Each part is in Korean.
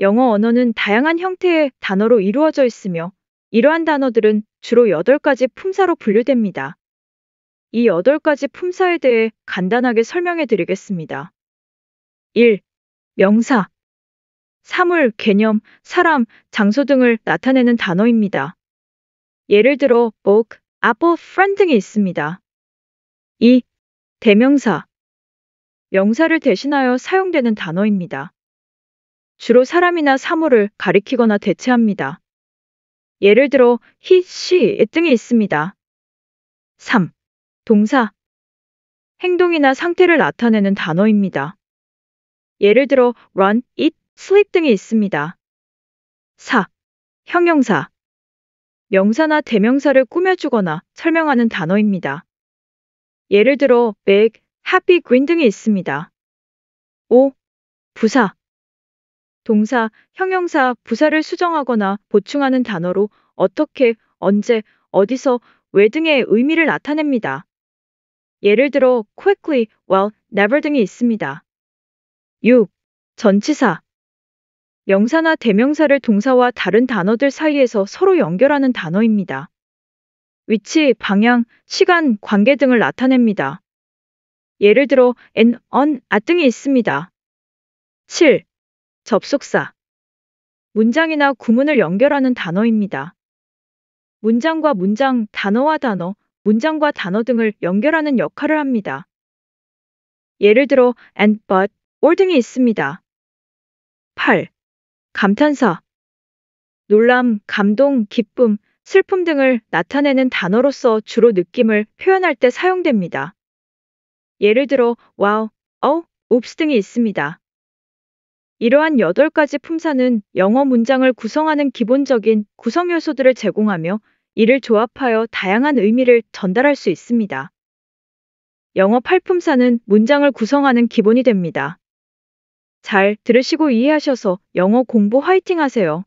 영어 언어는 다양한 형태의 단어로 이루어져 있으며 이러한 단어들은 주로 8가지 품사로 분류됩니다. 이 8가지 품사에 대해 간단하게 설명해 드리겠습니다. 1. 명사 사물, 개념, 사람, 장소 등을 나타내는 단어입니다. 예를 들어 book, apple, friend 등이 있습니다. 2. 대명사 명사를 대신하여 사용되는 단어입니다. 주로 사람이나 사물을 가리키거나 대체합니다. 예를 들어 he, she 등이 있습니다. 3. 동사 행동이나 상태를 나타내는 단어입니다. 예를 들어 run, eat, sleep 등이 있습니다. 4. 형용사 명사나 대명사를 꾸며주거나 설명하는 단어입니다. 예를 들어 big, happy, green 등이 있습니다. 5. 부사 동사, 형용사, 부사를 수정하거나 보충하는 단어로 어떻게, 언제, 어디서, 왜 등의 의미를 나타냅니다. 예를 들어 quickly, w h i l never 등이 있습니다. 6. 전치사 명사나 대명사를 동사와 다른 단어들 사이에서 서로 연결하는 단어입니다. 위치, 방향, 시간, 관계 등을 나타냅니다. 예를 들어 an, on, at 등이 있습니다. 7. 접속사. 문장이나 구문을 연결하는 단어입니다. 문장과 문장, 단어와 단어, 문장과 단어 등을 연결하는 역할을 합니다. 예를 들어 and, but, or 등이 있습니다. 8. 감탄사. 놀람, 감동, 기쁨, 슬픔 등을 나타내는 단어로서 주로 느낌을 표현할 때 사용됩니다. 예를 들어 wow, oh, o o 등이 있습니다. 이러한 8가지 품사는 영어 문장을 구성하는 기본적인 구성 요소들을 제공하며 이를 조합하여 다양한 의미를 전달할 수 있습니다. 영어 8품사는 문장을 구성하는 기본이 됩니다. 잘 들으시고 이해하셔서 영어 공부 화이팅 하세요.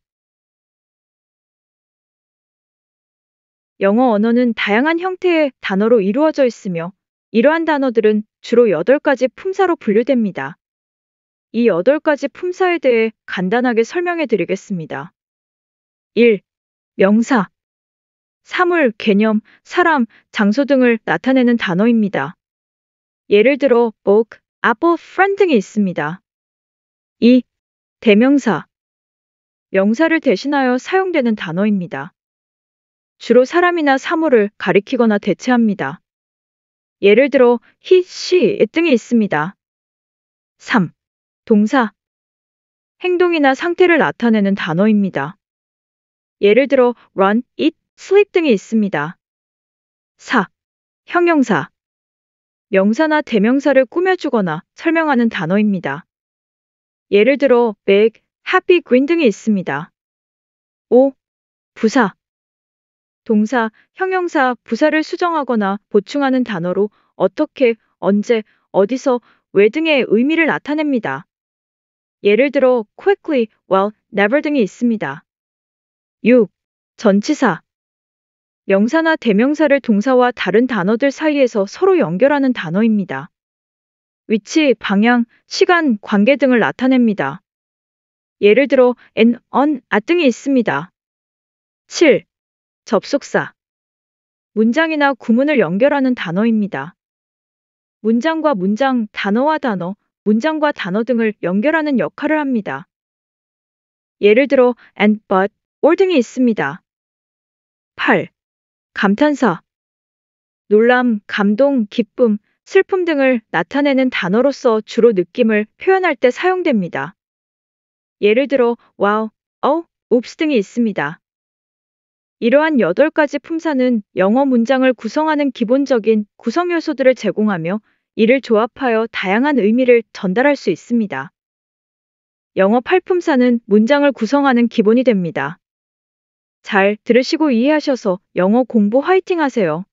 영어 언어는 다양한 형태의 단어로 이루어져 있으며 이러한 단어들은 주로 8가지 품사로 분류됩니다. 이 8가지 품사에 대해 간단하게 설명해 드리겠습니다. 1. 명사 사물, 개념, 사람, 장소 등을 나타내는 단어입니다. 예를 들어 book, apple, friend 등이 있습니다. 2. 대명사 명사를 대신하여 사용되는 단어입니다. 주로 사람이나 사물을 가리키거나 대체합니다. 예를 들어 he, she 등이 있습니다. 3. 동사 행동이나 상태를 나타내는 단어입니다. 예를 들어 run, eat, sleep 등이 있습니다. 사 형용사 명사나 대명사를 꾸며주거나 설명하는 단어입니다. 예를 들어 big, happy, green 등이 있습니다. 5. 부사 동사, 형용사, 부사를 수정하거나 보충하는 단어로 어떻게, 언제, 어디서, 왜 등의 의미를 나타냅니다. 예를 들어 quickly, well, never 등이 있습니다. 6. 전치사 명사나 대명사를 동사와 다른 단어들 사이에서 서로 연결하는 단어입니다. 위치, 방향, 시간, 관계 등을 나타냅니다. 예를 들어 an, on, a t 등이 있습니다. 7. 접속사 문장이나 구문을 연결하는 단어입니다. 문장과 문장, 단어와 단어, 문장과 단어 등을 연결하는 역할을 합니다. 예를 들어 and, but, or 등이 있습니다. 8. 감탄사 놀람, 감동, 기쁨, 슬픔 등을 나타내는 단어로서 주로 느낌을 표현할 때 사용됩니다. 예를 들어 와우, 어우, 옵스 등이 있습니다. 이러한 8가지 품사는 영어 문장을 구성하는 기본적인 구성 요소들을 제공하며 이를 조합하여 다양한 의미를 전달할 수 있습니다. 영어 팔품사는 문장을 구성하는 기본이 됩니다. 잘 들으시고 이해하셔서 영어 공부 화이팅 하세요.